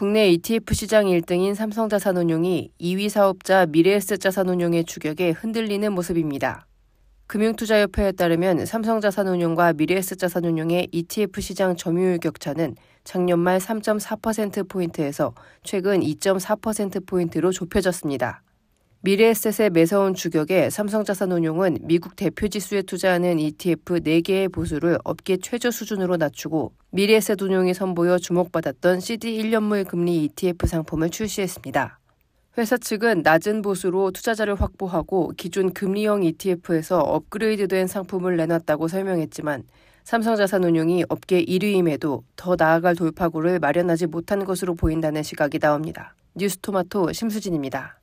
국내 ETF 시장 1등인 삼성자산운용이 2위 사업자 미래에셋자산운용의 주격에 흔들리는 모습입니다. 금융투자협회에 따르면 삼성자산운용과 미래에셋자산운용의 ETF 시장 점유율 격차는 작년 말 3.4%포인트에서 최근 2.4%포인트로 좁혀졌습니다. 미래에셋의 매서운 주격에 삼성자산운용은 미국 대표지수에 투자하는 ETF 4개의 보수를 업계 최저 수준으로 낮추고 미래에셋 운용이 선보여 주목받았던 CD 1년물 금리 ETF 상품을 출시했습니다. 회사 측은 낮은 보수로 투자자를 확보하고 기존 금리형 ETF에서 업그레이드된 상품을 내놨다고 설명했지만 삼성자산운용이 업계 1위임에도 더 나아갈 돌파구를 마련하지 못한 것으로 보인다는 시각이 나옵니다. 뉴스토마토 심수진입니다.